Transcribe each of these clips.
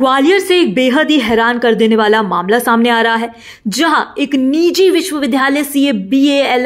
ग्वालियर से एक बेहद ही हैरान कर देने वाला मामला सामने आ रहा है जहां एक निजी विश्वविद्यालय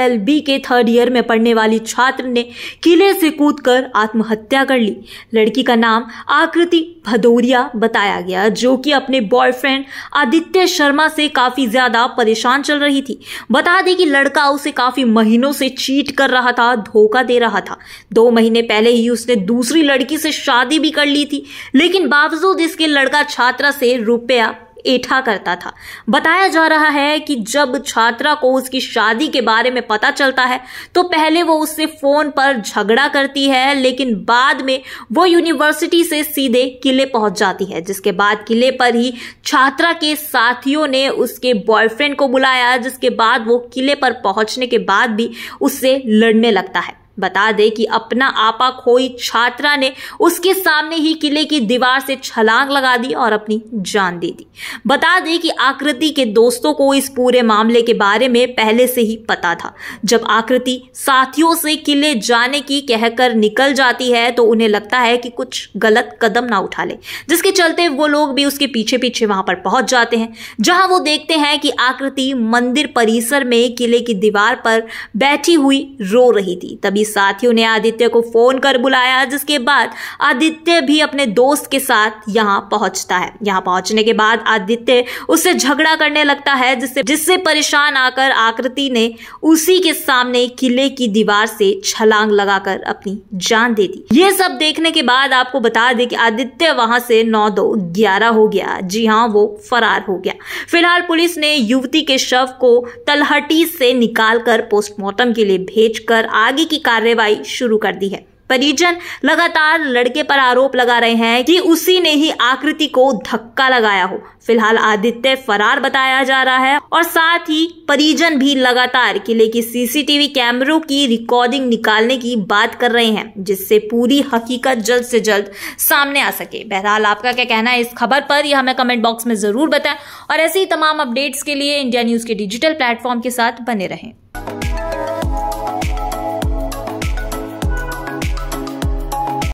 एल बी के थर्ड ईयर में पढ़ने वाली छात्र ने किले से कर आत्महत्या कर ली लड़की का नाम आकृति भदौरिया बताया गया जो कि अपने बॉयफ्रेंड आदित्य शर्मा से काफी ज्यादा परेशान चल रही थी बता दें कि लड़का उसे काफी महीनों से चीट कर रहा था धोखा दे रहा था दो महीने पहले ही उसने दूसरी लड़की से शादी भी कर ली थी लेकिन बावजूद इसके लड़का छात्रा से रुपया एठा करता था बताया जा रहा है कि जब छात्रा को उसकी शादी के बारे में पता चलता है तो पहले वो उससे फोन पर झगड़ा करती है लेकिन बाद में वो यूनिवर्सिटी से सीधे किले पहुंच जाती है जिसके बाद किले पर ही छात्रा के साथियों ने उसके बॉयफ्रेंड को बुलाया जिसके बाद वो किले पर पहुंचने के बाद भी उससे लड़ने लगता है बता दे कि अपना आपा खोई छात्रा ने उसके सामने ही किले की दीवार से छलांग लगा दी और अपनी जान दे दी बता दे कि आकृति के दोस्तों को इस पूरे मामले के बारे में पहले से ही पता था जब आकृति साथियों से किले जाने की कहकर निकल जाती है तो उन्हें लगता है कि कुछ गलत कदम ना उठा ले जिसके चलते वो लोग भी उसके पीछे पीछे वहां पर पहुंच जाते हैं जहां वो देखते हैं कि आकृति मंदिर परिसर में किले की दीवार पर बैठी हुई रो रही थी तभी सभी साथियों ने आदित्य को फोन कर बुलाया जिसके बाद आदित्य भी अपने दोस्त के साथ यहाँ पहुंचता है यहाँ पहुंचने के बाद आदित्य उससे झगड़ा करने लगता है जिससे जिससे परेशान आकर आकृति ने उसी के सामने किले की दीवार से छलांग लगाकर अपनी जान दे दी ये सब देखने के बाद आपको बता दे कि आदित्य वहां से नौ दो ग्यारह हो गया जी हाँ वो फरार हो गया फिलहाल पुलिस ने युवती के शव को तलहटी से निकालकर पोस्टमार्टम के लिए भेजकर आगे की कार्रवाई शुरू कर दी है परिजन लगातार लड़के पर आरोप लगा रहे हैं कि उसी ने ही आकृति को धक्का लगाया हो फिलहाल आदित्य फरार बताया जा रहा है और साथ ही परिजन भी लगातार किले की सीसीटीवी कैमरों की रिकॉर्डिंग निकालने की बात कर रहे हैं जिससे पूरी हकीकत जल्द से जल्द सामने आ सके बहरहाल आपका क्या कहना है इस खबर पर यह हमें कमेंट बॉक्स में जरूर बताएं और ऐसे ही तमाम अपडेट्स के लिए इंडिया न्यूज के डिजिटल प्लेटफॉर्म के साथ बने रहें